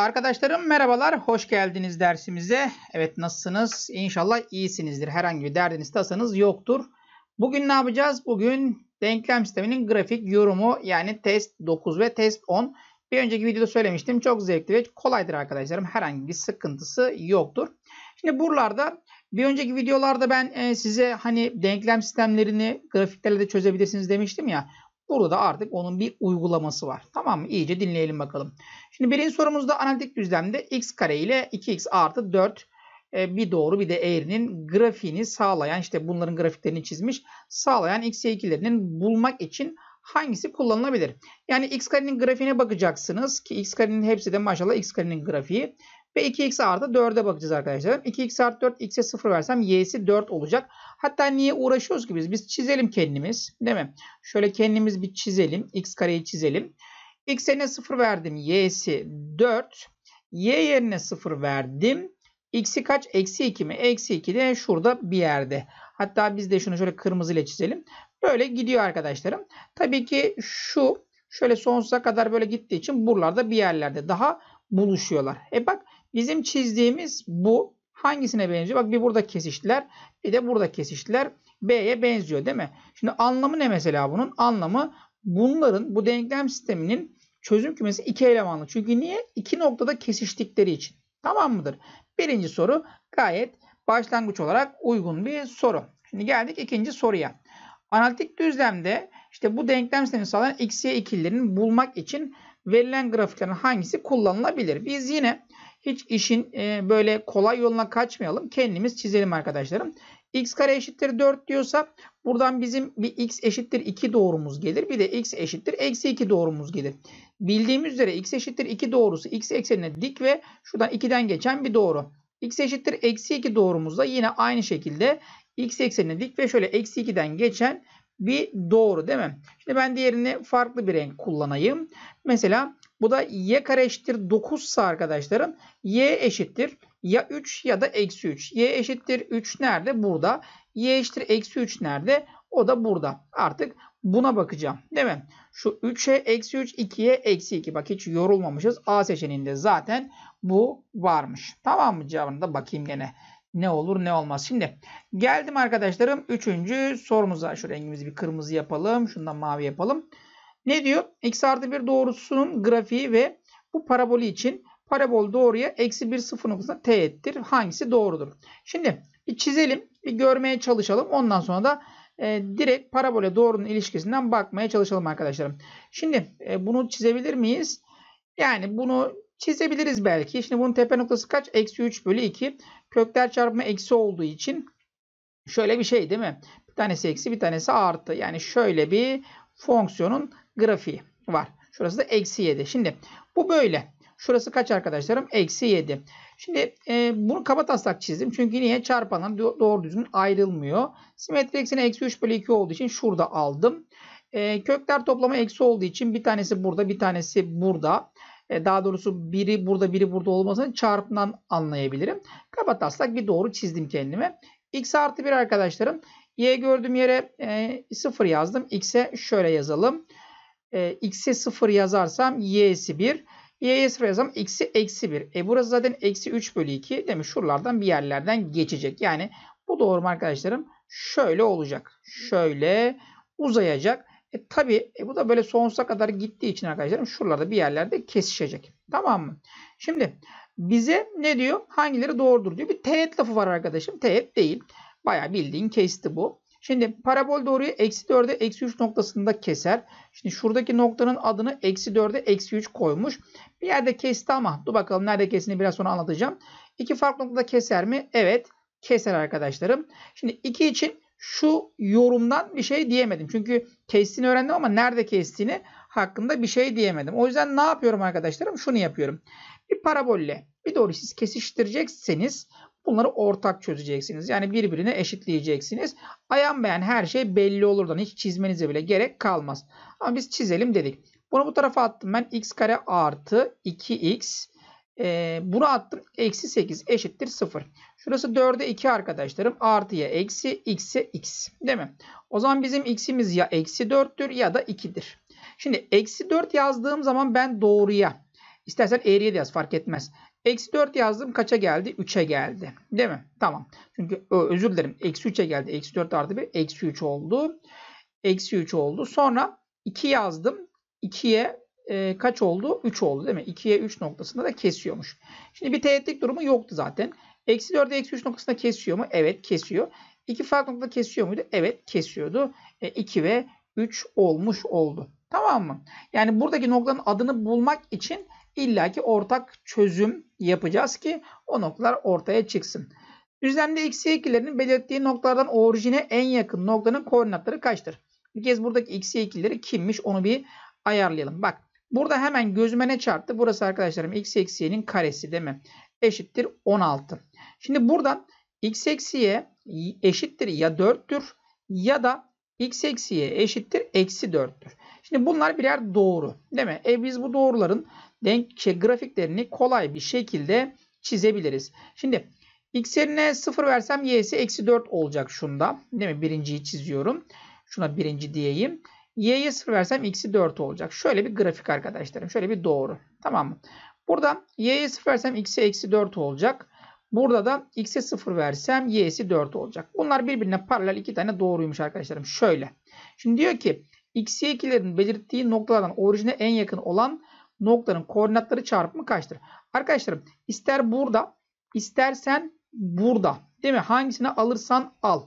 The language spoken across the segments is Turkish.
Arkadaşlarım merhabalar, hoş geldiniz dersimize. Evet nasılsınız? İnşallah iyisinizdir. Herhangi bir derdiniz, tasanız yoktur. Bugün ne yapacağız? Bugün denklem sisteminin grafik yorumu yani test 9 ve test 10. Bir önceki videoda söylemiştim. Çok zevkli ve kolaydır arkadaşlarım. Herhangi bir sıkıntısı yoktur. Şimdi buralarda bir önceki videolarda ben e, size hani denklem sistemlerini grafiklerle de çözebilirsiniz demiştim ya. Burada da artık onun bir uygulaması var. Tamam mı? İyice dinleyelim bakalım. Şimdi birinci sorumuzda analitik düzlemde x kare ile 2x artı 4 e, bir doğru bir de eğrinin grafiğini sağlayan işte bunların grafiklerini çizmiş sağlayan x y bulmak için hangisi kullanılabilir? Yani x karenin grafiğine bakacaksınız ki x karenin hepsi de maşallah x karenin grafiği ve 2x artı 4'e bakacağız arkadaşlar. 2x artı 4 x'e 0 versem y'si 4 olacak. Hatta niye uğraşıyoruz ki biz? Biz çizelim kendimiz. Değil mi? Şöyle kendimiz bir çizelim. X kareyi çizelim. X'e ne 0 verdim? Y'si 4. Y yerine 0 verdim. X'i kaç? Eksi 2 mi? Eksi 2 de şurada bir yerde. Hatta biz de şunu şöyle kırmızı ile çizelim. Böyle gidiyor arkadaşlarım. Tabii ki şu şöyle sonsuza kadar böyle gittiği için buralarda bir yerlerde daha buluşuyorlar. E bak bizim çizdiğimiz bu Hangisine benziyor? Bak bir burada kesiştiler. Bir de burada kesiştiler. B'ye benziyor değil mi? Şimdi anlamı ne mesela bunun? Anlamı bunların bu denklem sisteminin çözüm kümesi iki elemanlı. Çünkü niye? İki noktada kesiştikleri için. Tamam mıdır? Birinci soru gayet başlangıç olarak uygun bir soru. Şimdi geldik ikinci soruya. Analitik düzlemde işte bu denklem sistemini sağlayan x, y ikililerini bulmak için verilen grafiklerin hangisi kullanılabilir? Biz yine hiç işin e, böyle kolay yoluna kaçmayalım. Kendimiz çizelim arkadaşlarım. x kare eşittir 4 diyorsa buradan bizim bir x eşittir 2 doğrumuz gelir. Bir de x eşittir eksi 2 doğrumuz gelir. Bildiğimiz üzere x eşittir 2 doğrusu x eksenine dik ve şuradan 2'den geçen bir doğru. x eşittir eksi 2 doğrumuzda yine aynı şekilde x eksenine dik ve şöyle eksi 2'den geçen bir doğru değil mi? Şimdi ben diğerini farklı bir renk kullanayım. Mesela bu da y kare eşittir 9 ise arkadaşlarım y eşittir ya 3 ya da eksi 3. Y eşittir 3 nerede? Burada. Y eşittir eksi 3 nerede? O da burada. Artık buna bakacağım. Değil mi? Şu 3'e eksi 3, 2'ye eksi 2. Bak hiç yorulmamışız. A seçeneğinde zaten bu varmış. Tamam mı? cevabını da bakayım gene. Ne olur ne olmaz. Şimdi geldim arkadaşlarım. Üçüncü sorumuza. Şu rengimizi bir kırmızı yapalım. Şundan mavi yapalım. Ne diyor? X artı 1 doğrusunun grafiği ve bu paraboli için parabol doğruya eksi 1 sıfır noktasına teğettir. Hangisi doğrudur? Şimdi bir çizelim. Bir görmeye çalışalım. Ondan sonra da e, direkt parabole doğrunun ilişkisinden bakmaya çalışalım arkadaşlarım. Şimdi e, bunu çizebilir miyiz? Yani bunu çizebiliriz belki. Şimdi bunun tepe noktası kaç? Eksi 3 bölü 2. Kökler çarpımı eksi olduğu için şöyle bir şey değil mi? Bir tanesi eksi bir tanesi artı. Yani şöyle bir fonksiyonun grafiği var. Şurası da eksi 7. Şimdi bu böyle. Şurası kaç arkadaşlarım? Eksi 7. Şimdi e, bunu kabataslak çizdim. Çünkü niye? Çarpanlar doğru düzgün ayrılmıyor. Simetri ekseni eksi 3 bölü 2 olduğu için şurada aldım. E, kökler toplama eksi olduğu için bir tanesi burada bir tanesi burada. E, daha doğrusu biri burada biri burada olmasını çarpından anlayabilirim. Kabataslak bir doğru çizdim kendime. X artı 1 arkadaşlarım. Y gördüğüm yere e, 0 yazdım. X'e şöyle yazalım e, x'e 0 yazarsam y'si 1. Y'ye 0 yazarsam x'i eksi 1. E burası zaten eksi 3 bölü 2. Demek şuralardan bir yerlerden geçecek. Yani bu doğru mu arkadaşlarım? Şöyle olacak. Şöyle uzayacak. E tabi e, bu da böyle sonsuza kadar gittiği için arkadaşlarım şuralarda bir yerlerde kesişecek. Tamam mı? Şimdi bize ne diyor? Hangileri doğrudur diyor. Bir teğet lafı var arkadaşım. Teğet değil. Baya bildiğin kesti bu. Şimdi parabol doğruyu eksi 4'e eksi 3 noktasında keser. Şimdi şuradaki noktanın adını eksi 4'e eksi 3 koymuş. Bir yerde kesti ama dur bakalım nerede kestiğini biraz sonra anlatacağım. İki farklı noktada keser mi? Evet keser arkadaşlarım. Şimdi 2 için şu yorumdan bir şey diyemedim. Çünkü kestiğini öğrendim ama nerede kestiğini hakkında bir şey diyemedim. O yüzden ne yapıyorum arkadaşlarım? Şunu yapıyorum. Bir parabolle bir doğru siz kesiştirecekseniz Bunları ortak çözeceksiniz. Yani birbirine eşitleyeceksiniz. Ayan beyan her şey belli olurdan hiç çizmenize bile gerek kalmaz. Ama biz çizelim dedik. Bunu bu tarafa attım ben. x kare artı 2x. Ee, bunu attım. Eksi 8 eşittir 0. Şurası 4'e 2 arkadaşlarım. Artıya eksi x'e x. Değil mi? O zaman bizim x'imiz ya eksi 4'tür ya da 2'dir. Şimdi eksi 4 yazdığım zaman ben doğruya. İstersen eğriye de yaz fark etmez. Eksi 4 yazdım. Kaça geldi? 3'e geldi. Değil mi? Tamam. Çünkü özür dilerim. Eksi 3'e geldi. Eksi 4 artı 1. Eksi 3 oldu. Eksi 3 oldu. Sonra 2 yazdım. 2'ye e, kaç oldu? 3 oldu değil mi? 2'ye 3 noktasında da kesiyormuş. Şimdi bir teğetlik durumu yoktu zaten. Eksi 4'e eksi 3 noktasında kesiyor mu? Evet kesiyor. 2 farklı noktada kesiyor muydu? Evet kesiyordu. E, 2 ve 3 olmuş oldu. Tamam mı? Yani buradaki noktanın adını bulmak için illaki ortak çözüm yapacağız ki o noktalar ortaya çıksın. Düzlemde eksi ikilerinin belirttiği noktalardan orijine en yakın noktanın koordinatları kaçtır? Bir kez buradaki eksi ikileri kimmiş onu bir ayarlayalım. Bak burada hemen gözüme ne çarptı? Burası arkadaşlarım x eksiyenin karesi değil mi? Eşittir 16. Şimdi buradan x eksiye eşittir ya 4'tür ya da x eksiye eşittir eksi 4'tür. Şimdi bunlar birer doğru değil mi? E biz bu doğruların denk şey, grafiklerini kolay bir şekilde çizebiliriz. Şimdi x yerine 0 versem y'si eksi 4 olacak şunda. Değil mi? Birinciyi çiziyorum. Şuna birinci diyeyim. Y'ye 0 versem x'i 4 olacak. Şöyle bir grafik arkadaşlarım. Şöyle bir doğru. Tamam mı? Burada y'ye 0 versem x'e eksi 4 olacak. Burada da x'e 0 versem y'si 4 olacak. Bunlar birbirine paralel iki tane doğruymuş arkadaşlarım. Şöyle. Şimdi diyor ki x, y2'lerin belirttiği noktalardan orijine en yakın olan noktanın koordinatları çarpımı kaçtır? Arkadaşlarım ister burada istersen burada değil mi? Hangisini alırsan al.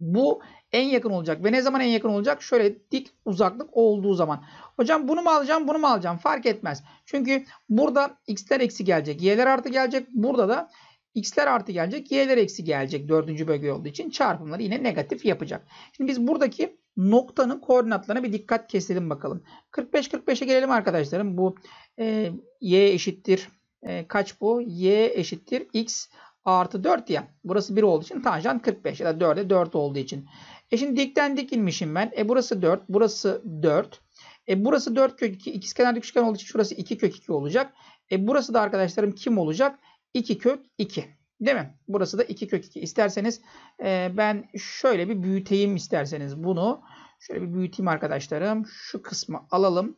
Bu en yakın olacak. Ve ne zaman en yakın olacak? Şöyle dik uzaklık olduğu zaman. Hocam bunu mu alacağım bunu mu alacağım fark etmez. Çünkü burada x'ler eksi gelecek. Y'ler artı gelecek. Burada da x'ler artı gelecek. Y'ler eksi gelecek. Dördüncü bölge olduğu için çarpımları yine negatif yapacak. Şimdi biz buradaki noktanın koordinatlarına bir dikkat keselim bakalım. 45-45'e gelelim arkadaşlarım. Bu e, y eşittir e, kaç bu? y eşittir x artı 4 ya. Burası 1 olduğu için tanjant 45 ya da 4'e 4 olduğu için. E şimdi dikten dik inmişim ben. E burası 4, burası 4. E burası 4 kök 2. İkiz kenarlı üçgen olduğu için şurası 2 kök 2 olacak. E burası da arkadaşlarım kim olacak? 2 kök 2. Değil mi? Burası da 2 kök 2. İsterseniz e, ben şöyle bir büyüteyim isterseniz bunu. Şöyle bir büyüteyim arkadaşlarım. Şu kısmı alalım.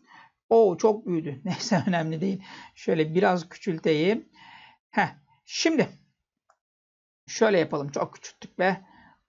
O çok büyüdü. Neyse önemli değil. Şöyle biraz küçülteyim. Heh. Şimdi şöyle yapalım. Çok küçülttük be.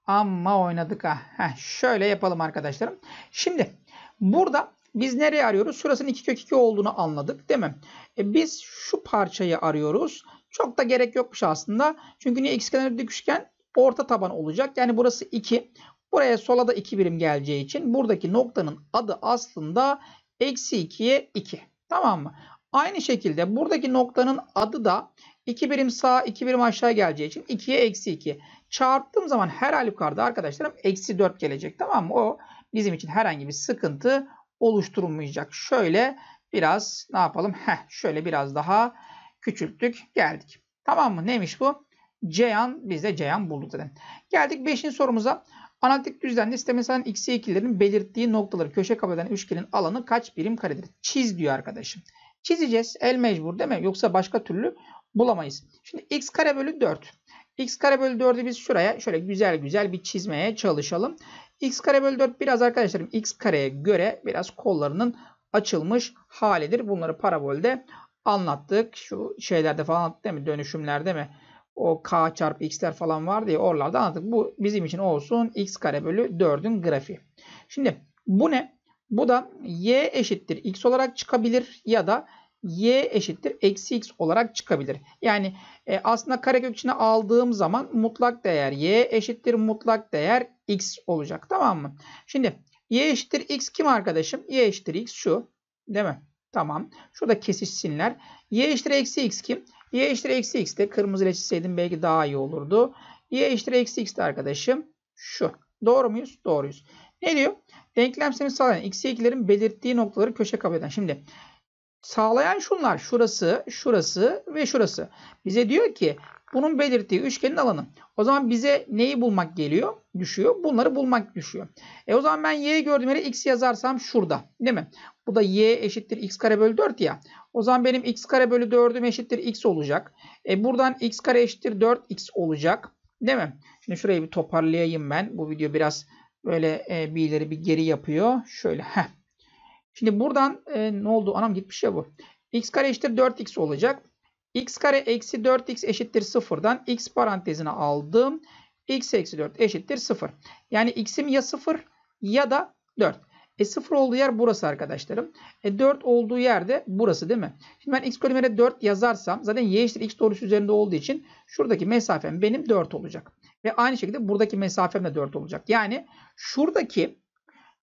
Amma oynadık ha. Heh. Şöyle yapalım arkadaşlarım. Şimdi burada biz nereye arıyoruz? Şurasının 2 kök 2 olduğunu anladık değil mi? E biz şu parçayı arıyoruz. Çok da gerek yokmuş aslında. Çünkü niye kenarı dik üçgen orta taban olacak. Yani burası 2. Buraya sola da 2 birim geleceği için buradaki noktanın adı aslında eksi 2'ye 2. Tamam mı? Aynı şekilde buradaki noktanın adı da 2 birim sağa 2 birim aşağı geleceği için 2'ye eksi 2. Çarptığım zaman her halükarda arkadaşlarım eksi 4 gelecek. Tamam mı? O bizim için herhangi bir sıkıntı oluşturulmayacak. Şöyle biraz ne yapalım? Heh, şöyle biraz daha küçülttük geldik. Tamam mı? Neymiş bu? Ceyhan bize de Ceyhan bulduk zaten. Geldik 5. sorumuza. Analitik düzlemde istemesen x'i ikililerin belirttiği noktaları köşe kabul üçgenin alanı kaç birim karedir? Çiz diyor arkadaşım. Çizeceğiz. El mecbur değil mi? Yoksa başka türlü bulamayız. Şimdi x kare bölü 4. x kare bölü 4'ü biz şuraya şöyle güzel güzel bir çizmeye çalışalım. x kare bölü 4 biraz arkadaşlarım x kareye göre biraz kollarının açılmış halidir. Bunları parabolde anlattık. Şu şeylerde falan anlattık değil mi? Dönüşümlerde mi? O k çarpı x'ler falan vardı ya oralarda anlattık. Bu bizim için olsun x kare bölü 4'ün grafiği. Şimdi bu ne? Bu da y eşittir x olarak çıkabilir ya da y eşittir eksi x olarak çıkabilir. Yani e, aslında karekök içine aldığım zaman mutlak değer y eşittir mutlak değer x olacak. Tamam mı? Şimdi y eşittir x kim arkadaşım? y eşittir x şu değil mi? Tamam. Şurada kesişsinler. Y eşittir eksi x kim? Y eşittir eksi x de kırmızı ile çizseydim belki daha iyi olurdu. Y eşittir eksi x de arkadaşım şu. Doğru muyuz? Doğruyuz. Ne diyor? Denklemsemi sağlayan x'e 2'lerin belirttiği noktaları köşe kabul eden. Şimdi sağlayan şunlar. Şurası, şurası ve şurası. Bize diyor ki bunun belirttiği üçgenin alanı. O zaman bize neyi bulmak geliyor? Düşüyor. Bunları bulmak düşüyor. E o zaman ben y gördüğüm yere x yazarsam şurada. Değil mi? Bu da y eşittir x kare bölü 4 ya. O zaman benim x kare bölü 4'üm eşittir x olacak. E buradan x kare eşittir 4x olacak. Değil mi? Şimdi şurayı bir toparlayayım ben. Bu video biraz böyle e, bir bir geri yapıyor. Şöyle. Heh. Şimdi buradan e, ne oldu? Anam gitmiş ya bu. x kare eşittir 4x olacak x kare eksi 4x eşittir 0'dan x parantezine aldım. x eksi 4 eşittir 0. Yani x'im ya 0 ya da 4. E 0 olduğu yer burası arkadaşlarım. E 4 olduğu yer de burası değil mi? Şimdi ben x kolimere 4 yazarsam zaten y eşittir x doğrusu üzerinde olduğu için şuradaki mesafem benim 4 olacak. Ve aynı şekilde buradaki mesafem de 4 olacak. Yani şuradaki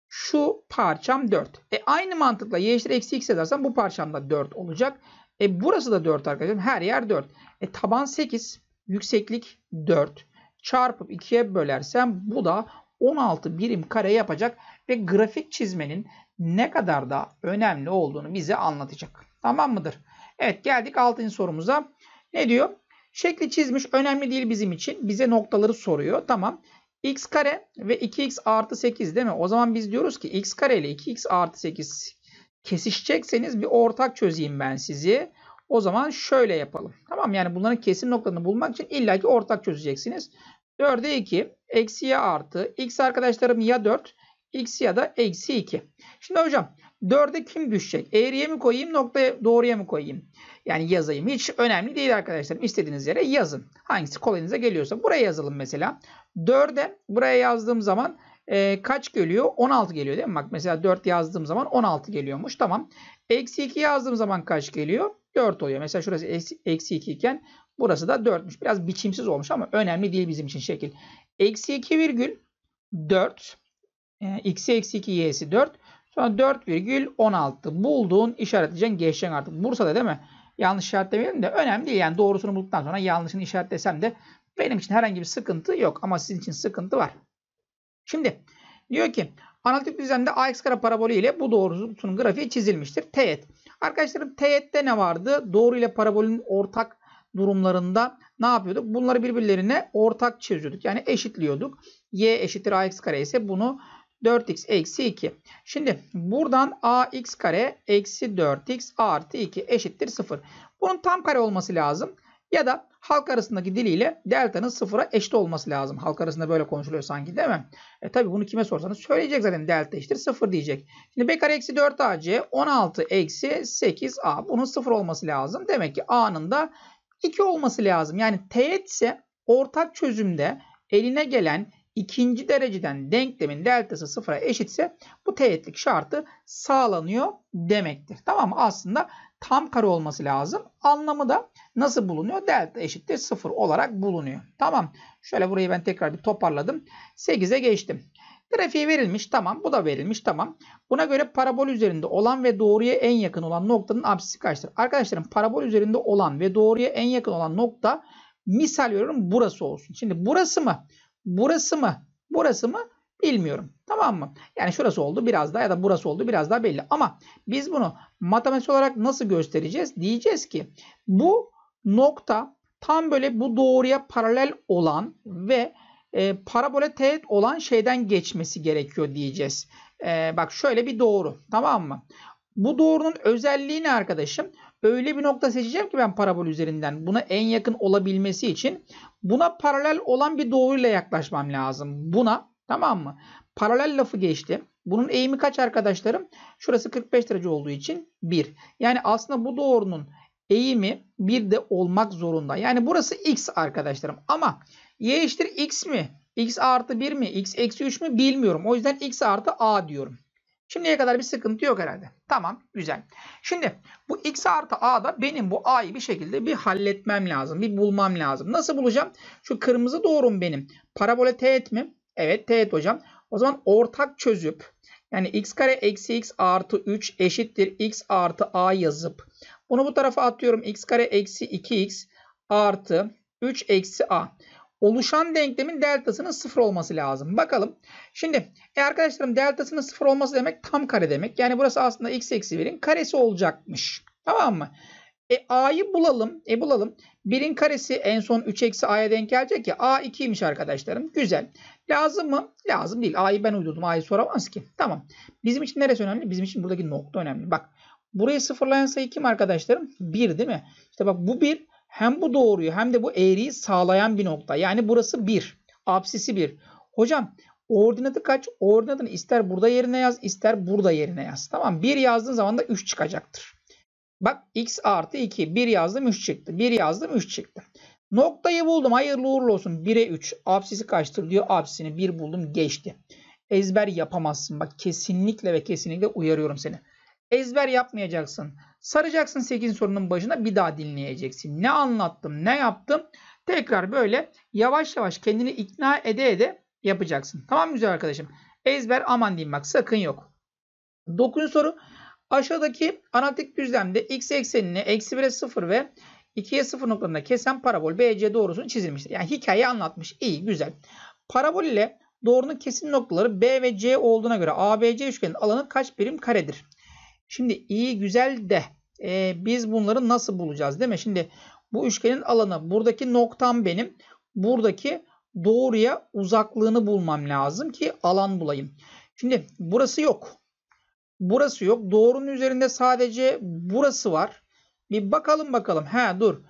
şu parçam 4. E aynı mantıkla y eşittir eksi x yazarsam bu parçam da 4 olacak. E burası da 4 arkadaşlar. Her yer 4. E taban 8. Yükseklik 4. Çarpıp 2'ye bölersem bu da 16 birim kare yapacak ve grafik çizmenin ne kadar da önemli olduğunu bize anlatacak. Tamam mıdır? Evet geldik 6. sorumuza. Ne diyor? Şekli çizmiş önemli değil bizim için. Bize noktaları soruyor. Tamam. x kare ve 2x artı 8 değil mi? O zaman biz diyoruz ki x kare ile 2x artı 8 kesişecekseniz bir ortak çözeyim ben sizi. O zaman şöyle yapalım. Tamam yani bunların kesim noktalarını bulmak için illaki ortak çözeceksiniz. 4'e 2 eksi ya artı x arkadaşlarım ya 4 x ya da eksi 2. Şimdi hocam 4'e kim düşecek? Eğriye mi koyayım noktaya doğruya mı koyayım? Yani yazayım. Hiç önemli değil arkadaşlarım. İstediğiniz yere yazın. Hangisi kolayınıza geliyorsa. Buraya yazalım mesela. 4'e buraya yazdığım zaman e, kaç geliyor? 16 geliyor değil mi? Bak mesela 4 yazdığım zaman 16 geliyormuş. Tamam. Eksi 2 yazdığım zaman kaç geliyor? 4 oluyor. Mesela şurası eksi 2 iken burası da 4'müş. Biraz biçimsiz olmuş ama önemli değil bizim için şekil. Eksi 2 virgül 4. E, ee, x'i eksi 2 y'si 4. Sonra 4 virgül 16. Bulduğun işaretleyeceksin geçeceksin artık. Bursa'da değil mi? Yanlış işaretlemeyelim de önemli değil. Yani doğrusunu bulduktan sonra yanlışını işaretlesem de benim için herhangi bir sıkıntı yok. Ama sizin için sıkıntı var. Şimdi diyor ki analitik düzlemde AX kare parabolü ile bu doğrultunun grafiği çizilmiştir. Teğet. Arkadaşlarım teğette ne vardı? Doğru ile parabolün ortak durumlarında ne yapıyorduk? Bunları birbirlerine ortak çiziyorduk. Yani eşitliyorduk. Y eşittir AX kare ise bunu 4x eksi 2. Şimdi buradan ax kare eksi 4x artı 2 eşittir 0. Bunun tam kare olması lazım. Ya da halk arasındaki diliyle delta'nın sıfıra eşit olması lazım. Halk arasında böyle konuşuluyor sanki değil mi? E tabi bunu kime sorsanız söyleyecek zaten delta eşittir sıfır diyecek. Şimdi b kare eksi 4ac 16 eksi 8a bunun sıfır olması lazım. Demek ki a'nın da 2 olması lazım. Yani teğet ise ortak çözümde eline gelen ikinci dereceden denklemin deltası sıfıra eşitse bu teğetlik şartı sağlanıyor demektir. Tamam mı? Aslında tam kare olması lazım. Anlamı da nasıl bulunuyor? Delta eşittir 0 olarak bulunuyor. Tamam. Şöyle burayı ben tekrar bir toparladım. 8'e geçtim. Grafiği verilmiş. Tamam. Bu da verilmiş. Tamam. Buna göre parabol üzerinde olan ve doğruya en yakın olan noktanın apsisi kaçtır? Arkadaşlarım parabol üzerinde olan ve doğruya en yakın olan nokta misal veriyorum burası olsun. Şimdi burası mı? Burası mı? Burası mı? Bilmiyorum. Tamam mı? Yani şurası oldu biraz daha ya da burası oldu biraz daha belli. Ama biz bunu matematik olarak nasıl göstereceğiz? Diyeceğiz ki bu nokta tam böyle bu doğruya paralel olan ve e, parabole teğet olan şeyden geçmesi gerekiyor diyeceğiz. E, bak şöyle bir doğru tamam mı? Bu doğrunun özelliği ne arkadaşım? Öyle bir nokta seçeceğim ki ben parabol üzerinden buna en yakın olabilmesi için buna paralel olan bir doğruyla yaklaşmam lazım. Buna Tamam mı? Paralel lafı geçti. Bunun eğimi kaç arkadaşlarım? Şurası 45 derece olduğu için 1. Yani aslında bu doğrunun eğimi 1 de olmak zorunda. Yani burası x arkadaşlarım. Ama y eşittir x mi? x artı 1 mi? x eksi 3 mü? Bilmiyorum. O yüzden x artı a diyorum. Şimdiye kadar bir sıkıntı yok herhalde. Tamam güzel. Şimdi bu x artı a da benim bu a'yı bir şekilde bir halletmem lazım. Bir bulmam lazım. Nasıl bulacağım? Şu kırmızı doğrum benim. Parabole teğet mi? Evet teğet hocam. O zaman ortak çözüp yani x kare eksi x artı 3 eşittir x artı a yazıp bunu bu tarafa atıyorum. x kare eksi 2x artı 3 eksi a. Oluşan denklemin deltasının sıfır olması lazım. Bakalım. Şimdi e arkadaşlarım deltasının sıfır olması demek tam kare demek. Yani burası aslında x eksi 1'in karesi olacakmış. Tamam mı? E a'yı bulalım. E bulalım. 1'in karesi en son 3 eksi a'ya denk gelecek ya. a 2'ymiş arkadaşlarım. Güzel. Lazım mı? Lazım değil. a'yı ben uydurdum. a'yı soramaz ki. Tamam. Bizim için neresi önemli? Bizim için buradaki nokta önemli. Bak. Burayı sıfırlayan sayı kim arkadaşlarım? 1 değil mi? İşte bak bu 1 hem bu doğruyu hem de bu eğriyi sağlayan bir nokta. Yani burası 1. Apsisi 1. Hocam Ordinatı kaç? Ordinatını ister burada yerine yaz ister burada yerine yaz. Tamam 1 yazdığın zaman da 3 çıkacaktır. Bak x artı 2. 1 yazdım 3 çıktı. 1 yazdım 3 çıktı. Noktayı buldum. Hayırlı uğurlu olsun. 1'e 3. Apsisi kaçtır diyor. Apsisini 1 buldum geçti. Ezber yapamazsın. Bak kesinlikle ve kesinlikle uyarıyorum seni. Ezber yapmayacaksın. Saracaksın 8. sorunun başına bir daha dinleyeceksin. Ne anlattım ne yaptım. Tekrar böyle yavaş yavaş kendini ikna ede ede yapacaksın. Tamam güzel arkadaşım. Ezber aman diyeyim bak sakın yok. 9. soru Aşağıdaki analitik düzlemde x eksenini eksi 1'e 0 ve 2'ye 0 noktalarında kesen parabol BC doğrusunu çizilmiştir. Yani hikayeyi anlatmış. İyi güzel. Parabol ile doğrunun kesin noktaları B ve C olduğuna göre ABC üçgenin alanı kaç birim karedir? Şimdi iyi güzel de e, biz bunları nasıl bulacağız değil mi? Şimdi bu üçgenin alanı buradaki noktam benim. Buradaki doğruya uzaklığını bulmam lazım ki alan bulayım. Şimdi burası yok burası yok. Doğrunun üzerinde sadece burası var. Bir bakalım bakalım. Ha, dur.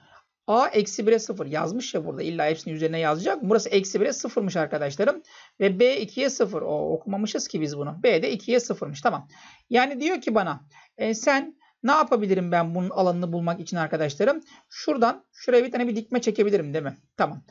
A eksi 1'e 0 yazmış ya burada. İlla hepsini üzerine yazacak. Burası eksi 1'e 0'mış arkadaşlarım. Ve B 2'ye 0. O, okumamışız ki biz bunu. B de 2'ye 0'mış. Tamam. Yani diyor ki bana e, sen ne yapabilirim ben bunun alanını bulmak için arkadaşlarım? Şuradan şuraya bir tane bir dikme çekebilirim değil mi? Tamam.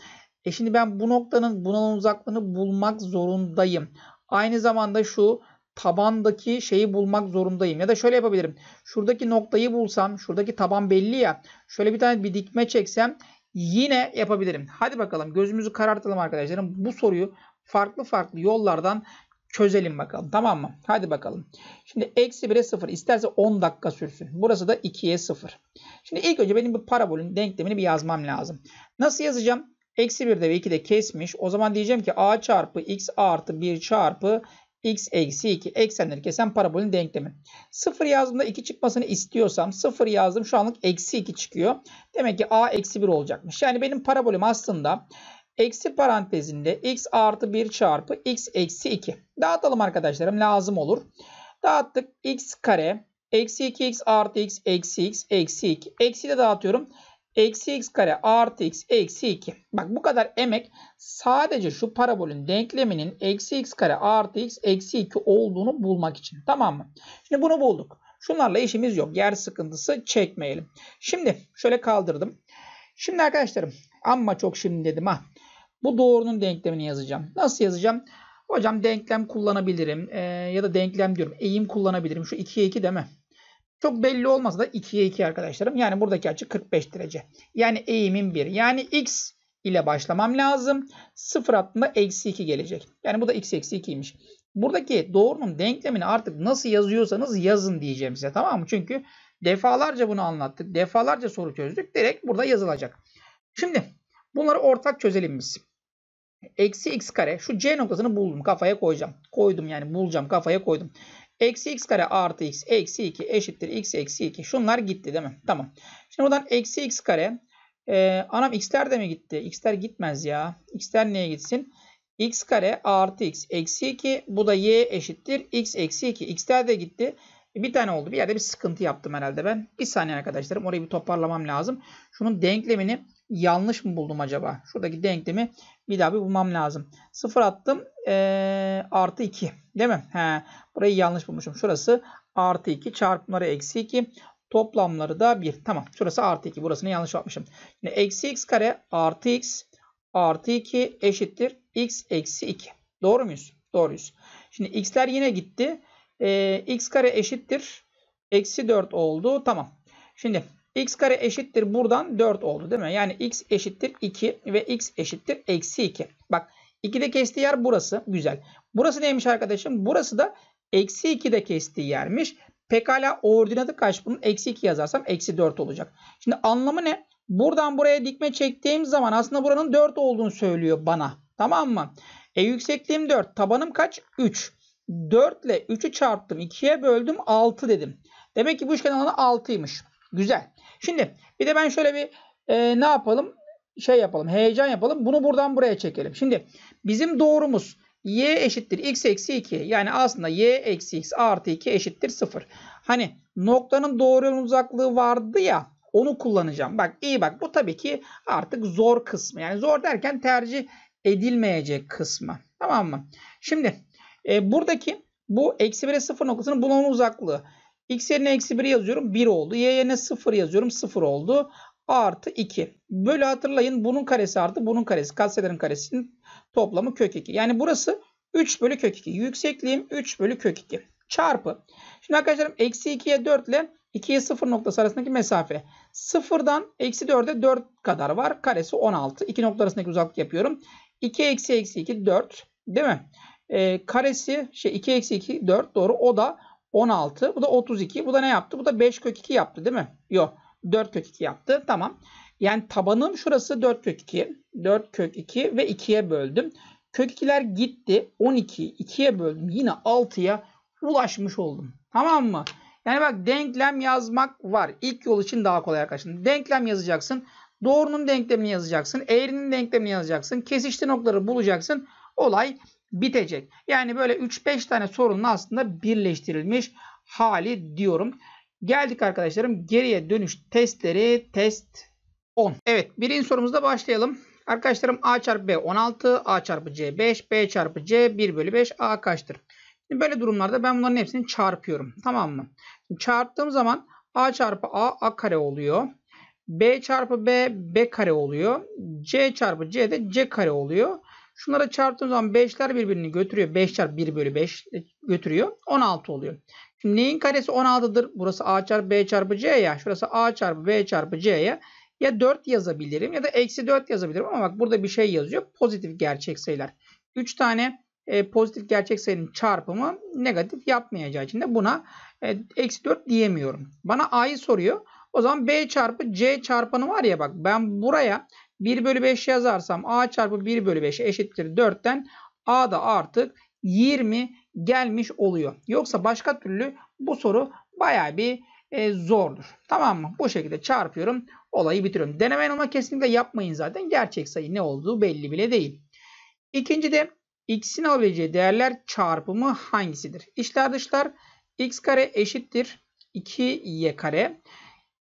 E şimdi ben bu noktanın bunun uzaklığını bulmak zorundayım. Aynı zamanda şu tabandaki şeyi bulmak zorundayım. Ya da şöyle yapabilirim. Şuradaki noktayı bulsam, şuradaki taban belli ya. Şöyle bir tane bir dikme çeksem yine yapabilirim. Hadi bakalım gözümüzü karartalım arkadaşlarım. Bu soruyu farklı farklı yollardan çözelim bakalım. Tamam mı? Hadi bakalım. Şimdi eksi 1'e 0. İsterse 10 dakika sürsün. Burası da 2'ye 0. Şimdi ilk önce benim bu parabolün denklemini bir yazmam lazım. Nasıl yazacağım? Eksi 1'de ve 2'de kesmiş. O zaman diyeceğim ki a çarpı x artı 1 çarpı x eksi 2 eksenleri kesen parabolün denklemi. 0 yazdığımda 2 çıkmasını istiyorsam 0 yazdım şu anlık eksi 2 çıkıyor. Demek ki a eksi 1 olacakmış. Yani benim parabolüm aslında eksi parantezinde x artı 1 çarpı x eksi 2. Dağıtalım arkadaşlarım lazım olur. Dağıttık x kare eksi 2x artı x eksi x eksi 2. Eksi de dağıtıyorum. Eksi x kare artı x eksi 2. Bak bu kadar emek sadece şu parabolün denkleminin eksi x kare artı x eksi 2 olduğunu bulmak için. Tamam mı? Şimdi bunu bulduk. Şunlarla işimiz yok. Yer sıkıntısı çekmeyelim. Şimdi şöyle kaldırdım. Şimdi arkadaşlarım amma çok şimdi dedim ha. Bu doğrunun denklemini yazacağım. Nasıl yazacağım? Hocam denklem kullanabilirim. Ee, ya da denklem diyorum. Eğim kullanabilirim. Şu 2'ye 2 deme. Çok belli olmasa da 2'ye 2 arkadaşlarım. Yani buradaki açı 45 derece. Yani eğimin 1. Yani x ile başlamam lazım. 0 hattında eksi 2 gelecek. Yani bu da x eksi 2'ymiş. Buradaki doğrunun denklemini artık nasıl yazıyorsanız yazın diyeceğim size tamam mı? Çünkü defalarca bunu anlattık. Defalarca soru çözdük. Direkt burada yazılacak. Şimdi bunları ortak çözelim biz. Eksi x kare. Şu c noktasını buldum. Kafaya koyacağım. Koydum yani bulacağım. Kafaya koydum. Eksi x kare artı x eksi 2 eşittir x eksi 2. Şunlar gitti değil mi? Tamam. Şimdi buradan eksi x kare. Ee, anam x'ler de mi gitti? X'ler gitmez ya. X'ler niye gitsin? x kare artı x eksi 2. Bu da y eşittir x eksi 2. X'ler de gitti. E, bir tane oldu. Bir yerde bir sıkıntı yaptım herhalde ben. Bir saniye arkadaşlarım. Orayı bir toparlamam lazım. Şunun denklemini yanlış mı buldum acaba? Şuradaki denklemi bir daha bir bulmam lazım. 0 attım. E, artı 2. Değil mi? He, burayı yanlış bulmuşum. Şurası artı 2 çarpımları eksi 2. Toplamları da 1. Tamam. Şurası artı 2. Burasını yanlış yapmışım. Şimdi eksi x kare artı x artı 2 eşittir. x eksi 2. Doğru muyuz? Doğruyuz. Şimdi x'ler yine gitti. E, x kare eşittir. Eksi 4 oldu. Tamam. Şimdi x kare eşittir buradan 4 oldu değil mi? Yani x eşittir 2 ve x eşittir eksi 2. Bak 2'de kestiği yer burası. Güzel. Burası neymiş arkadaşım? Burası da eksi 2'de kestiği yermiş. Pekala ordinatı kaç? Bunun eksi 2 yazarsam eksi 4 olacak. Şimdi anlamı ne? Buradan buraya dikme çektiğim zaman aslında buranın 4 olduğunu söylüyor bana. Tamam mı? E yüksekliğim 4. Tabanım kaç? 3. 4 ile 3'ü çarptım. 2'ye böldüm. 6 dedim. Demek ki bu üçgen alanı 6'ymış. Güzel. Şimdi bir de ben şöyle bir e, ne yapalım? Şey yapalım. Heyecan yapalım. Bunu buradan buraya çekelim. Şimdi bizim doğrumuz y eşittir x eksi 2. Yani aslında y eksi x artı 2 eşittir 0. Hani noktanın doğrunun uzaklığı vardı ya. Onu kullanacağım. Bak iyi bak bu tabii ki artık zor kısmı. Yani zor derken tercih edilmeyecek kısmı. Tamam mı? Şimdi e, buradaki bu eksi 1'e 0 noktasının bunun uzaklığı. X yerine eksi 1 yazıyorum 1 oldu. Y yerine 0 yazıyorum 0 oldu. Artı 2. Böyle hatırlayın bunun karesi artı bunun karesi. Katsayıların karesinin toplamı kök 2. Yani burası 3 bölü kök 2. Yüksekliğim 3 bölü kök 2. Çarpı. Şimdi arkadaşlarım eksi 2'ye 4 ile 2'ye 0 noktası arasındaki mesafe. 0'dan eksi 4'e 4 kadar var. Karesi 16. İki nokta arasındaki uzaklık yapıyorum. 2 eksi eksi 2 4. Değil mi? Ee, karesi şey 2 eksi 2 4 doğru. O da 16. Bu da 32. Bu da ne yaptı? Bu da 5 kök 2 yaptı değil mi? Yok. 4 kök 2 yaptı. Tamam. Yani tabanım şurası 4 kök 2. 4 kök 2 ve 2'ye böldüm. Kök 2'ler gitti. 12. 2'ye böldüm. Yine 6'ya ulaşmış oldum. Tamam mı? Yani bak denklem yazmak var. İlk yol için daha kolay arkadaşlar. Denklem yazacaksın. Doğrunun denklemini yazacaksın. Eğrinin denklemini yazacaksın. Kesişti noktaları bulacaksın. Olay bitecek. Yani böyle 3-5 tane sorunun aslında birleştirilmiş hali diyorum. Geldik arkadaşlarım geriye dönüş testleri test 10. Evet birinci sorumuzda başlayalım. Arkadaşlarım A çarpı B 16, A çarpı C 5, B çarpı C 1 bölü 5, A kaçtır? Şimdi böyle durumlarda ben bunların hepsini çarpıyorum. Tamam mı? Şimdi çarptığım zaman A çarpı A, A kare oluyor. B çarpı B, B kare oluyor. C çarpı C de C kare oluyor. Şunlara çarptığımız zaman 5'ler birbirini götürüyor. 5 çarp 1 bölü 5 e, götürüyor. 16 oluyor. Şimdi neyin karesi 16'dır? Burası a çarpı b çarpı c ya. Şurası a çarpı b çarpı c'ye. Ya 4 yazabilirim ya da eksi 4 yazabilirim. Ama bak burada bir şey yazıyor. Pozitif gerçek sayılar. 3 tane e, pozitif gerçek sayının çarpımı negatif yapmayacağı için de buna e, eksi 4 diyemiyorum. Bana a'yı soruyor. O zaman b çarpı c çarpanı var ya bak ben buraya 1 bölü 5 yazarsam a çarpı 1 bölü 5 eşittir 4'ten a da artık 20 gelmiş oluyor. Yoksa başka türlü bu soru baya bir e, zordur. Tamam mı? Bu şekilde çarpıyorum. Olayı bitiriyorum. Deneme yanılma kesinlikle yapmayın zaten. Gerçek sayı ne olduğu belli bile değil. İkinci de x'in alabileceği değerler çarpımı hangisidir? İşler dışlar x kare eşittir 2y kare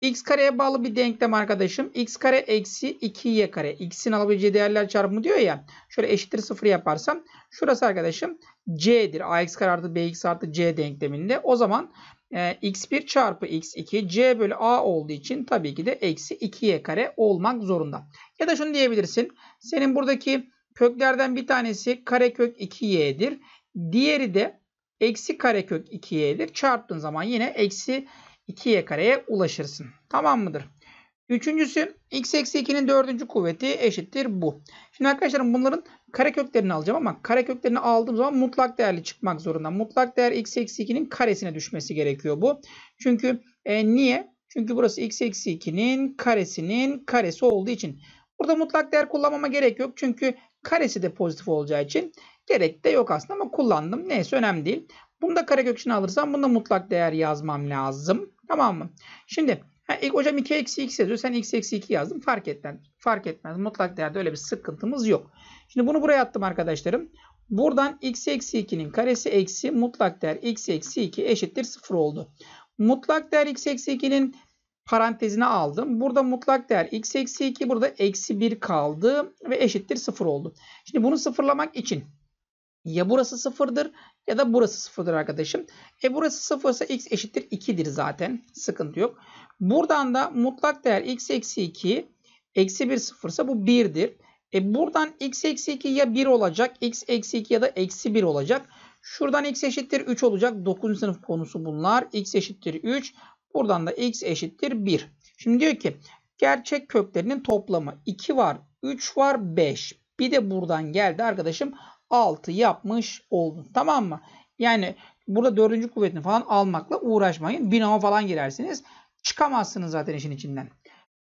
x kareye bağlı bir denklem arkadaşım. x kare eksi 2y kare. x'in alabileceği değerler çarpımı diyor ya. Şöyle eşittir 0 yaparsam. Şurası arkadaşım c'dir. ax kare artı bx artı c denkleminde. O zaman e, x1 çarpı x2 c bölü a olduğu için tabii ki de eksi 2y kare olmak zorunda. Ya da şunu diyebilirsin. Senin buradaki köklerden bir tanesi karekök 2y'dir. Diğeri de eksi karekök 2y'dir. Çarptığın zaman yine eksi 2y kareye ulaşırsın. Tamam mıdır? Üçüncüsü x eksi 2'nin dördüncü kuvveti eşittir bu. Şimdi arkadaşlarım bunların kareköklerini alacağım ama kareköklerini aldığım zaman mutlak değerli çıkmak zorunda. Mutlak değer x eksi 2'nin karesine düşmesi gerekiyor bu. Çünkü e, niye? Çünkü burası x eksi 2'nin karesinin karesi olduğu için. Burada mutlak değer kullanmama gerek yok. Çünkü karesi de pozitif olacağı için gerek de yok aslında ama kullandım. Neyse önemli değil. Bunu da karekök için alırsam bunda mutlak değer yazmam lazım. Tamam mı? Şimdi ilk hocam 2 eksi x yazıyor. Sen x eksi 2 yazdın. Fark etmez. Fark etmez. Mutlak değerde öyle bir sıkıntımız yok. Şimdi bunu buraya attım arkadaşlarım. Buradan x eksi 2'nin karesi eksi mutlak değer x eksi 2 eşittir 0 oldu. Mutlak değer x eksi 2'nin parantezine aldım. Burada mutlak değer x eksi 2 burada eksi 1 kaldı ve eşittir 0 oldu. Şimdi bunu sıfırlamak için ya burası sıfırdır ya da burası sıfırdır arkadaşım. E burası sıfırsa x eşittir 2'dir zaten. Sıkıntı yok. Buradan da mutlak değer x eksi 2 eksi 1 sıfırsa bu 1'dir. E buradan x eksi 2 ya 1 olacak. x eksi 2 ya da eksi 1 olacak. Şuradan x eşittir 3 olacak. 9. sınıf konusu bunlar. x eşittir 3. Buradan da x eşittir 1. Şimdi diyor ki gerçek köklerinin toplamı 2 var, 3 var, 5. Bir de buradan geldi arkadaşım 6 yapmış oldun. Tamam mı? Yani burada dördüncü kuvvetini falan almakla uğraşmayın. Binama falan girersiniz. Çıkamazsınız zaten işin içinden.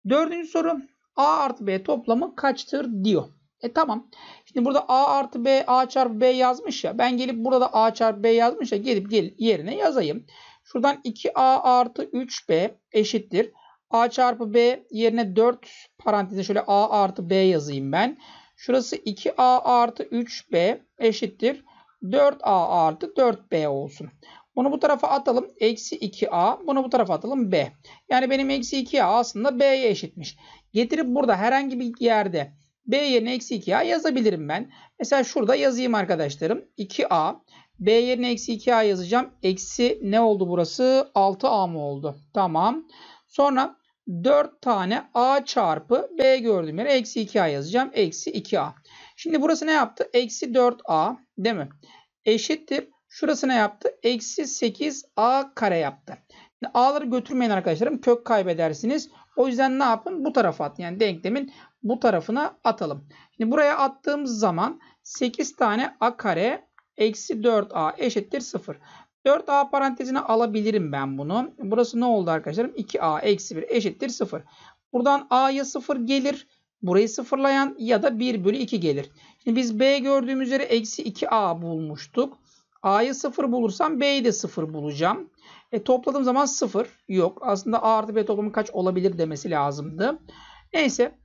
Dördüncü soru. A artı B toplamı kaçtır diyor. E tamam. Şimdi burada A artı B, A çarpı B yazmış ya. Ben gelip burada A çarpı B yazmış ya. Gelip gel yerine yazayım. Şuradan 2A artı 3B eşittir. A çarpı B yerine 4 parantezine şöyle A artı B yazayım ben. Şurası 2A artı 3B eşittir. 4A artı 4B olsun. Bunu bu tarafa atalım. Eksi 2A. Bunu bu tarafa atalım. B. Yani benim eksi 2A aslında B'ye eşitmiş. Getirip burada herhangi bir yerde B yerine eksi 2A yazabilirim ben. Mesela şurada yazayım arkadaşlarım. 2A. B yerine eksi 2A yazacağım. Eksi ne oldu burası? 6A mı oldu? Tamam. Sonra 4 tane A çarpı B gördüğüm yere eksi 2A yazacağım. Eksi 2A. Şimdi burası ne yaptı? Eksi 4A değil mi? Eşittir. Şurası ne yaptı? Eksi 8A kare yaptı. Şimdi A'ları götürmeyin arkadaşlarım. Kök kaybedersiniz. O yüzden ne yapın? Bu tarafa at. Yani denklemin bu tarafına atalım. Şimdi buraya attığımız zaman 8 tane A kare eksi 4A eşittir 0. 4a parantezine alabilirim ben bunu. Burası ne oldu arkadaşlarım? 2a eksi 1 eşittir 0. Buradan a'ya 0 gelir. Burayı sıfırlayan ya da 1 bölü 2 gelir. Şimdi biz b gördüğümüz üzere eksi 2a bulmuştuk. A'yı 0 bulursam B'yi de 0 bulacağım. E, topladığım zaman 0 yok. Aslında A artı B toplamı kaç olabilir demesi lazımdı. Neyse.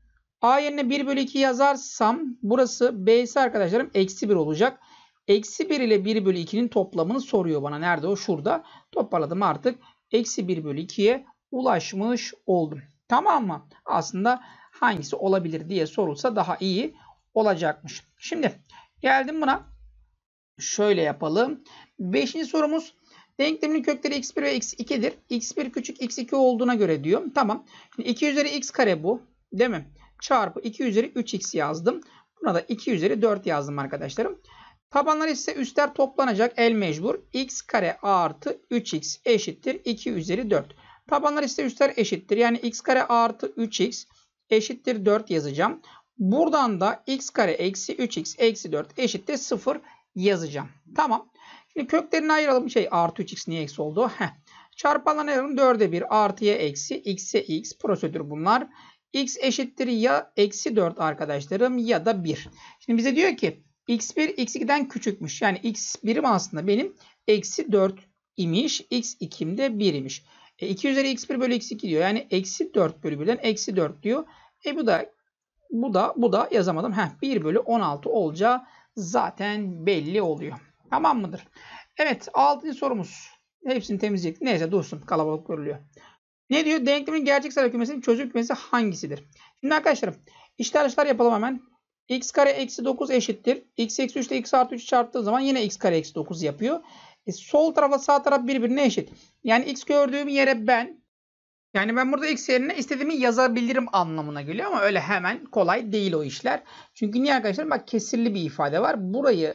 A yerine 1 bölü 2 yazarsam burası B ise arkadaşlarım eksi 1 olacak. Eksi 1 ile 1 bölü 2'nin toplamını soruyor bana. Nerede o? Şurada. Toparladım artık. Eksi 1 bölü 2'ye ulaşmış oldum. Tamam mı? Aslında hangisi olabilir diye sorulsa daha iyi olacakmış. Şimdi geldim buna. Şöyle yapalım. Beşinci sorumuz denklemin kökleri x1 ve x2'dir. x1 küçük x2 olduğuna göre diyor. Tamam. Şimdi 2 üzeri x kare bu. Değil mi? Çarpı 2 üzeri 3x yazdım. Buna da 2 üzeri 4 yazdım arkadaşlarım. Tabanlar ise üstler toplanacak el mecbur. x kare artı 3x eşittir 2 üzeri 4. Tabanlar ise üstler eşittir. Yani x kare artı 3x eşittir 4 yazacağım. Buradan da x kare eksi 3x eksi 4 eşittir 0 yazacağım. Tamam. Şimdi köklerini ayıralım. Şey artı 3x niye eksi oldu? Heh. Çarpanlarını ayıralım. 4'e 1 artıya eksi x'e x prosedür bunlar. x eşittir ya eksi 4 arkadaşlarım ya da 1. Şimdi bize diyor ki x1 x2'den küçükmüş. Yani x birim aslında benim eksi 4 imiş. x2'm de 1 imiş. E, 2 üzeri x1 bölü x2 diyor. Yani eksi 4 bölü 1'den eksi 4 diyor. E bu da bu da bu da yazamadım. Heh, 1 bölü 16 olacağı zaten belli oluyor. Tamam mıdır? Evet 6. sorumuz. Hepsini temizleyecek. Neyse dursun kalabalık görülüyor. Ne diyor? Denklemin gerçek sayı kümesinin çözüm kümesi hangisidir? Şimdi arkadaşlarım işte dışlar yapalım hemen x kare eksi 9 eşittir. x eksi 3 ile x artı 3 çarptığı zaman yine x kare eksi 9 yapıyor. E, sol tarafla sağ taraf birbirine eşit. Yani x gördüğüm yere ben yani ben burada x yerine istediğimi yazabilirim anlamına geliyor ama öyle hemen kolay değil o işler. Çünkü niye arkadaşlar? Bak kesirli bir ifade var. Burayı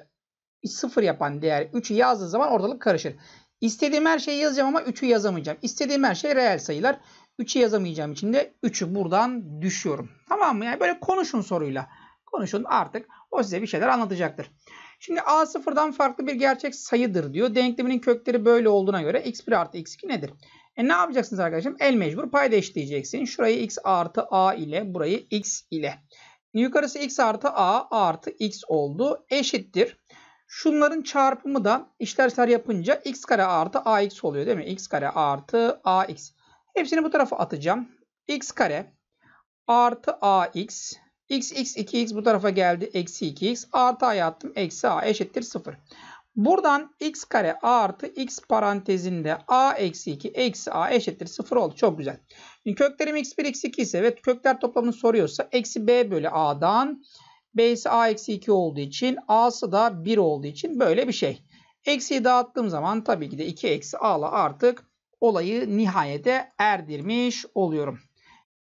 sıfır yapan değer 3'ü yazdığı zaman ortalık karışır. İstediğim her şeyi yazacağım ama 3'ü yazamayacağım. İstediğim her şey reel sayılar. 3'ü yazamayacağım için de 3'ü buradan düşüyorum. Tamam mı? Yani böyle konuşun soruyla konuşun artık o size bir şeyler anlatacaktır. Şimdi a sıfırdan farklı bir gerçek sayıdır diyor. Denkleminin kökleri böyle olduğuna göre x1 artı x2 nedir? E ne yapacaksınız arkadaşım? El mecbur payda eşleyeceksin. Şurayı x artı a ile burayı x ile. Yukarısı x artı a artı x oldu. Eşittir. Şunların çarpımı da işler işler yapınca x kare artı ax oluyor değil mi? x kare artı ax. Hepsini bu tarafa atacağım. x kare artı ax x x 2x bu tarafa geldi. Eksi 2x artı a'ya attım. Eksi a eşittir 0. Buradan x kare a artı x parantezinde a eksi 2 eksi a eşittir 0 oldu. Çok güzel. Şimdi köklerim x1 x2 ise ve kökler toplamını soruyorsa eksi b bölü a'dan ise a eksi 2 olduğu için a'sı da 1 olduğu için böyle bir şey. Eksiyi dağıttığım zaman tabii ki de 2 eksi A ile artık olayı nihayete erdirmiş oluyorum.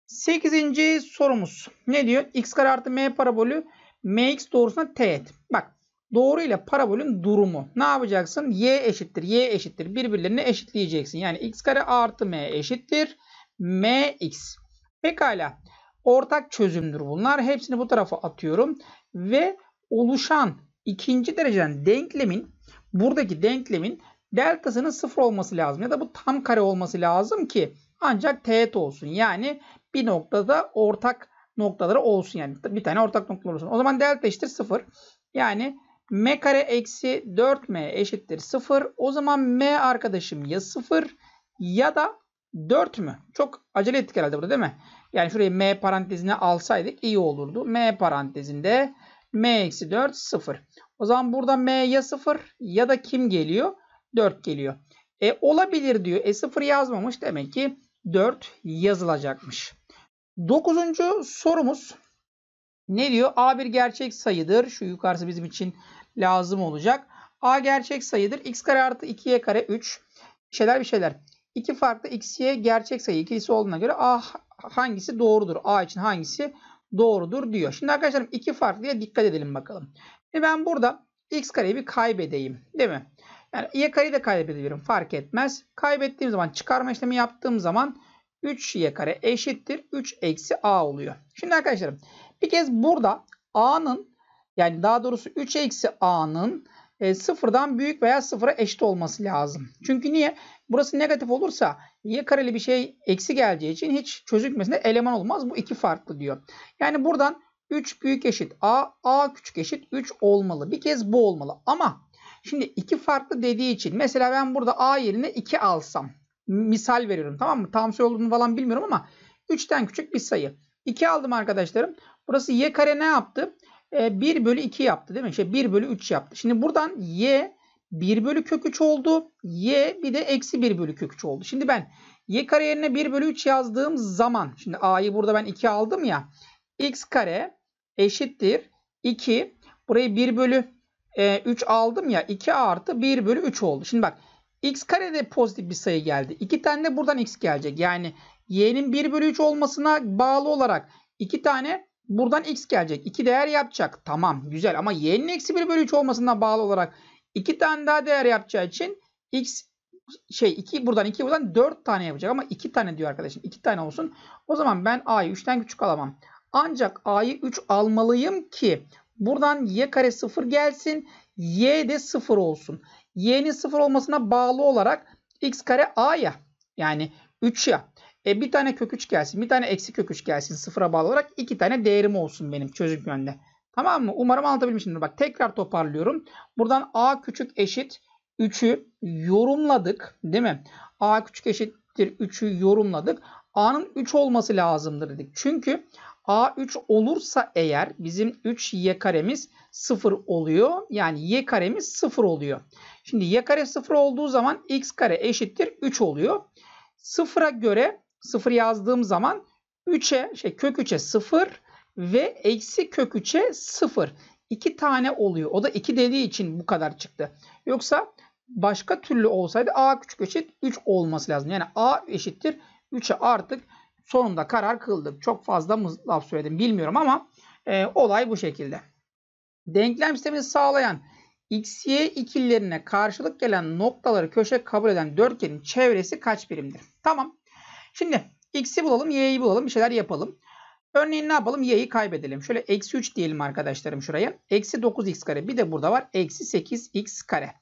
8. sorumuz ne diyor? X kare artı M parabolü Mx doğrusuna teğet. Bak doğru ile parabolün durumu. Ne yapacaksın? Y eşittir. Y eşittir. Birbirlerini eşitleyeceksin. Yani x kare artı m eşittir. Mx. Pekala. Ortak çözümdür bunlar. Hepsini bu tarafa atıyorum. Ve oluşan ikinci dereceden denklemin buradaki denklemin deltasının sıfır olması lazım. Ya da bu tam kare olması lazım ki ancak teğet olsun. Yani bir noktada ortak noktaları olsun yani. Bir tane ortak nokta olsun. O zaman delta eşittir 0. Yani m kare eksi 4m eşittir 0. O zaman m arkadaşım ya 0 ya da 4 mü? Çok acele ettik herhalde burada değil mi? Yani şurayı m parantezine alsaydık iyi olurdu. m parantezinde m eksi 4 0. O zaman burada m ya 0 ya da kim geliyor? 4 geliyor. E olabilir diyor. E 0 yazmamış. Demek ki 4 yazılacakmış. Dokuzuncu sorumuz ne diyor? A bir gerçek sayıdır. Şu yukarısı bizim için lazım olacak. A gerçek sayıdır. X kare artı 2Y kare 3. Bir şeyler bir şeyler. İki farklı x'ye gerçek sayı ikilisi olduğuna göre A hangisi doğrudur? A için hangisi doğrudur diyor. Şimdi arkadaşlarım iki farklıya dikkat edelim bakalım. E ben burada x kareyi bir kaybedeyim. Değil mi? Yani y kareyi de kaybedebilirim. Fark etmez. Kaybettiğim zaman çıkarma işlemi yaptığım zaman 3y kare eşittir 3 eksi a oluyor. Şimdi arkadaşlarım bir kez burada a'nın yani daha doğrusu 3 eksi a'nın e, sıfırdan büyük veya sıfıra eşit olması lazım. Çünkü niye? Burası negatif olursa y kareli bir şey eksi geleceği için hiç çözükmesinde eleman olmaz. Bu iki farklı diyor. Yani buradan 3 büyük eşit a, a küçük eşit 3 olmalı. Bir kez bu olmalı. Ama şimdi iki farklı dediği için mesela ben burada a yerine 2 alsam misal veriyorum tamam mı? Tam sayı olduğunu falan bilmiyorum ama 3'ten küçük bir sayı. 2 aldım arkadaşlarım. Burası y kare ne yaptı? E, 1 bölü 2 yaptı değil mi? Şey, 1 bölü 3 yaptı. Şimdi buradan y 1 bölü kök 3 oldu. Y bir de eksi 1 bölü kök 3 oldu. Şimdi ben y kare yerine 1 bölü 3 yazdığım zaman. Şimdi a'yı burada ben 2 aldım ya. x kare eşittir 2. Burayı 1 bölü e, 3 aldım ya. 2 artı 1 bölü 3 oldu. Şimdi bak x kare de pozitif bir sayı geldi. 2 tane de buradan x gelecek. Yani y'nin 1 bölü 3 olmasına bağlı olarak 2 tane buradan x gelecek. 2 değer yapacak. Tamam güzel ama y'nin eksi 1 bölü 3 olmasına bağlı olarak 2 tane daha değer yapacağı için x şey 2 buradan 2 buradan 4 tane yapacak ama 2 tane diyor arkadaşım. 2 tane olsun. O zaman ben a'yı 3'ten küçük alamam. Ancak a'yı 3 almalıyım ki buradan y kare 0 gelsin. y de 0 olsun y'nin 0 olmasına bağlı olarak x kare a ya. Yani 3 ya. E bir tane kök 3 gelsin. Bir tane eksi kök 3 gelsin. Sıfıra bağlı olarak iki tane değerim olsun benim çözüm yönde. Tamam mı? Umarım anlatabilmişimdir. Bak tekrar toparlıyorum. Buradan a küçük eşit 3'ü yorumladık. Değil mi? a küçük eşittir 3'ü yorumladık. A'nın 3 olması lazımdır dedik. Çünkü A 3 olursa eğer bizim 3 y karemiz 0 oluyor. Yani y karemiz 0 oluyor. Şimdi y kare 0 olduğu zaman x kare eşittir 3 oluyor. 0'a göre 0 yazdığım zaman 3'e şey kök 3'e 0 ve eksi kök 3'e 0. 2 tane oluyor. O da 2 dediği için bu kadar çıktı. Yoksa başka türlü olsaydı a küçük eşit 3 olması lazım. Yani a eşittir 3'e artık sonunda karar kıldık. Çok fazla mı laf söyledim bilmiyorum ama e, olay bu şekilde. Denklem sistemini sağlayan x, y ikililerine karşılık gelen noktaları köşe kabul eden dörtgenin çevresi kaç birimdir? Tamam. Şimdi x'i bulalım, y'yi bulalım, bir şeyler yapalım. Örneğin ne yapalım? Y'yi kaybedelim. Şöyle eksi 3 diyelim arkadaşlarım şuraya. Eksi 9x kare. Bir de burada var. Eksi 8x kare.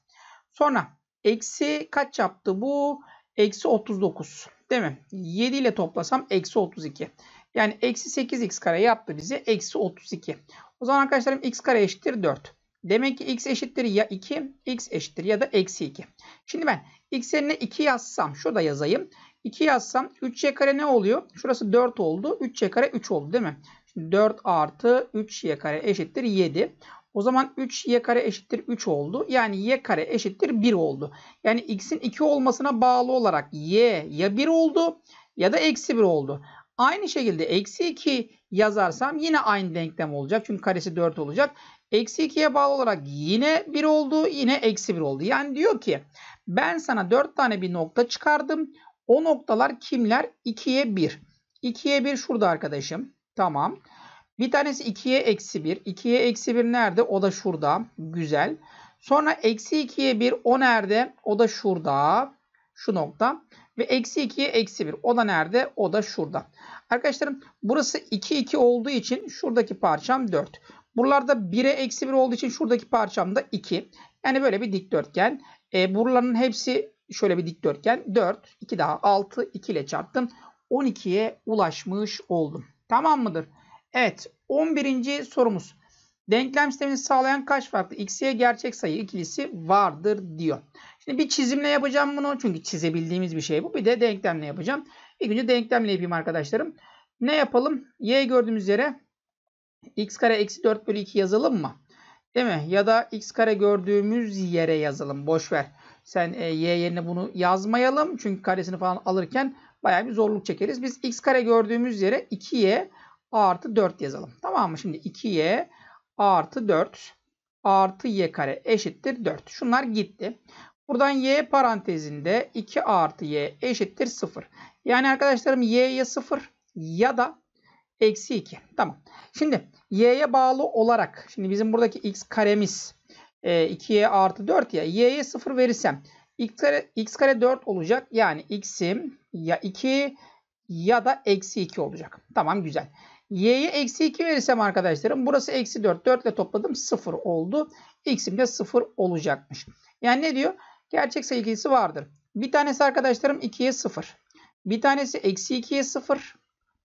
Sonra eksi kaç yaptı bu? Eksi 39. Değil mi? 7 ile toplasam eksi 32. Yani eksi 8x kare yaptı bize. Eksi 32. O zaman arkadaşlarım x kare eşittir 4. Demek ki x eşittir ya 2, x eşittir ya da eksi 2. Şimdi ben x yerine 2 yazsam, şurada yazayım. 2 yazsam 3y kare ne oluyor? Şurası 4 oldu. 3y kare 3 oldu değil mi? Şimdi 4 artı 3y kare eşittir 7. O zaman 3 y kare eşittir 3 oldu. Yani y kare eşittir 1 oldu. Yani x'in 2 olmasına bağlı olarak y ya 1 oldu ya da eksi 1 oldu. Aynı şekilde eksi 2 yazarsam yine aynı denklem olacak. Çünkü karesi 4 olacak. Eksi 2'ye bağlı olarak yine 1 oldu. Yine eksi 1 oldu. Yani diyor ki ben sana 4 tane bir nokta çıkardım. O noktalar kimler? 2'ye 1. 2'ye 1 şurada arkadaşım. Tamam. Tamam. Bir tanesi 2'ye eksi 1. 2'ye eksi 1 nerede? O da şurada. Güzel. Sonra eksi 2'ye 1 o nerede? O da şurada. Şu nokta. Ve eksi 2'ye eksi 1. O da nerede? O da şurada. Arkadaşlarım burası 2 2 olduğu için şuradaki parçam 4. Buralarda 1'e eksi 1 olduğu için şuradaki parçam da 2. Yani böyle bir dikdörtgen. E, buraların hepsi şöyle bir dikdörtgen. 4, 2 daha 6, 2 ile çarptım. 12'ye ulaşmış oldum. Tamam mıdır? Evet 11. sorumuz. Denklem sistemini sağlayan kaç farklı x'ye gerçek sayı ikilisi vardır diyor. Şimdi bir çizimle yapacağım bunu. Çünkü çizebildiğimiz bir şey bu. Bir de denklemle yapacağım. İlk önce denklemle yapayım arkadaşlarım. Ne yapalım? Y gördüğümüz yere x kare eksi 4 bölü 2 yazalım mı? Değil mi? Ya da x kare gördüğümüz yere yazalım. Boş ver. Sen e, y yerine bunu yazmayalım. Çünkü karesini falan alırken baya bir zorluk çekeriz. Biz x kare gördüğümüz yere 2y artı 4 yazalım. Tamam mı? Şimdi 2y artı 4 artı y kare eşittir 4. Şunlar gitti. Buradan y parantezinde 2 artı y eşittir 0. Yani arkadaşlarım y ya 0 ya da eksi 2. Tamam. Şimdi y'ye bağlı olarak şimdi bizim buradaki x karemiz e, 2y artı 4 ya y'ye 0 verirsem x kare, x kare 4 olacak. Yani x'im ya 2 ya da eksi 2 olacak. Tamam güzel y'ye eksi 2 verirsem arkadaşlarım burası eksi 4. 4 ile topladım 0 oldu. x'im de 0 olacakmış. Yani ne diyor? Gerçek sayı ilgisi vardır. Bir tanesi arkadaşlarım 2'ye 0. Bir tanesi eksi 2'ye 0.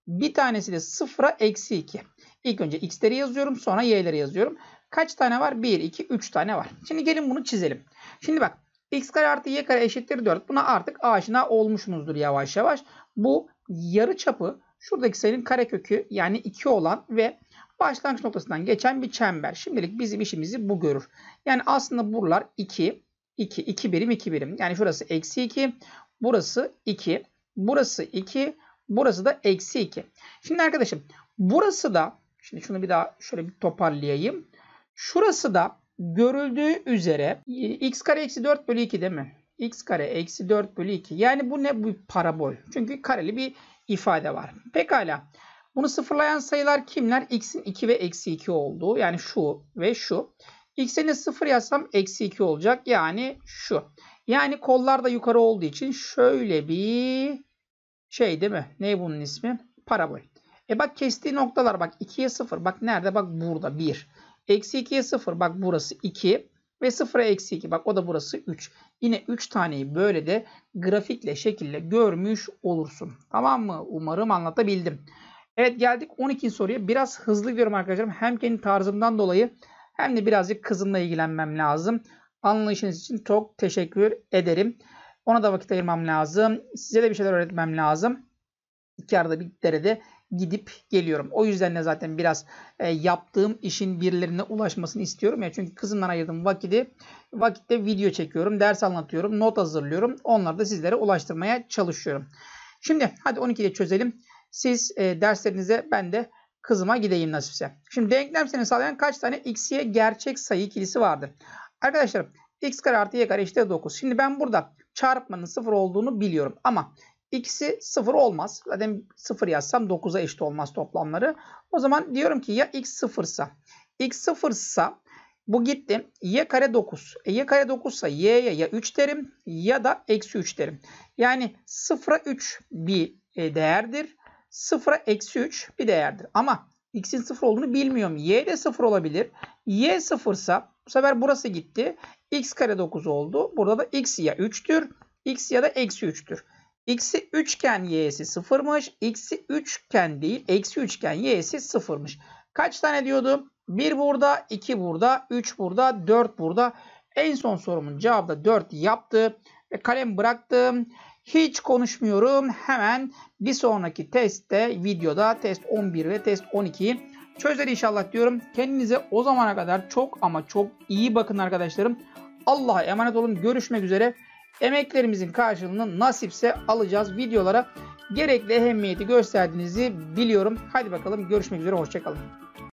Bir tanesi de 0'a eksi 2. İlk önce x'leri yazıyorum sonra y'leri yazıyorum. Kaç tane var? 1, 2, 3 tane var. Şimdi gelin bunu çizelim. Şimdi bak x kare artı y kare eşittir 4. Buna artık aşina olmuşsunuzdur yavaş yavaş. Bu yarı çapı şuradaki sayının karekökü yani 2 olan ve başlangıç noktasından geçen bir çember. Şimdilik bizim işimizi bu görür. Yani aslında buralar 2, 2, 2 birim, 2 birim. Yani şurası eksi 2, burası 2, burası 2, burası da eksi 2. Şimdi arkadaşım burası da, şimdi şunu bir daha şöyle bir toparlayayım. Şurası da görüldüğü üzere x kare eksi 4 bölü 2 değil mi? x kare eksi 4 bölü 2. Yani bu ne? Bu parabol. Çünkü kareli bir ifade var. Pekala. Bunu sıfırlayan sayılar kimler? X'in 2 ve eksi 2 olduğu. Yani şu ve şu. X'ini sıfır yazsam eksi 2 olacak. Yani şu. Yani kollar da yukarı olduğu için şöyle bir şey değil mi? Ne bunun ismi? Parabol. E bak kestiği noktalar bak 2'ye 0. Bak nerede? Bak burada 1. Eksi 2'ye 0. Bak burası 2. Ve 0'a eksi 2. Bak o da burası 3. Yine 3 taneyi böyle de grafikle şekilde görmüş olursun. Tamam mı? Umarım anlatabildim. Evet geldik 12. soruya. Biraz hızlı gidiyorum arkadaşlarım. Hem kendi tarzımdan dolayı hem de birazcık kızımla ilgilenmem lazım. Anlayışınız için çok teşekkür ederim. Ona da vakit ayırmam lazım. Size de bir şeyler öğretmem lazım. İki arada bir derede gidip geliyorum. O yüzden de zaten biraz e, yaptığım işin birilerine ulaşmasını istiyorum ya. Çünkü kızımdan ayırdığım vakiti vakitte video çekiyorum, ders anlatıyorum, not hazırlıyorum. Onları da sizlere ulaştırmaya çalışıyorum. Şimdi hadi 12'de çözelim. Siz e, derslerinize ben de kızıma gideyim nasipse. Şimdi denklem seni sağlayan kaç tane x'ye gerçek sayı ikilisi vardır? Arkadaşlar x kare artı y kare eşittir 9. Şimdi ben burada çarpmanın sıfır olduğunu biliyorum ama x'i 0 olmaz. Zaten 0 yazsam 9'a eşit olmaz toplamları. O zaman diyorum ki ya x 0 ise x 0 ise bu gitti. Y kare 9. E, y kare 9 ise y'ye ya 3 derim ya da eksi 3 derim. Yani 0'a 3 bir e, değerdir. 0'a eksi 3 bir değerdir. Ama x'in 0 olduğunu bilmiyorum. Y de 0 olabilir. Y 0 ise bu sefer burası gitti. x kare 9 oldu. Burada da x ya 3'tür. x ya da eksi 3'tür. X'i üçgen y'si sıfırmış. X'i üçgen değil eksi üçgen y'si sıfırmış. Kaç tane diyordum? 1 burada, 2 burada, 3 burada, 4 burada. En son sorumun cevabı da 4 yaptı. Ve kalem bıraktım. Hiç konuşmuyorum. Hemen bir sonraki testte videoda test 11 ve test 12'yi çözer inşallah diyorum. Kendinize o zamana kadar çok ama çok iyi bakın arkadaşlarım. Allah'a emanet olun. Görüşmek üzere. Emeklerimizin karşılığını nasipse alacağız videolara. Gerekli ehemmiyeti gösterdiğinizi biliyorum. Hadi bakalım görüşmek üzere hoşçakalın.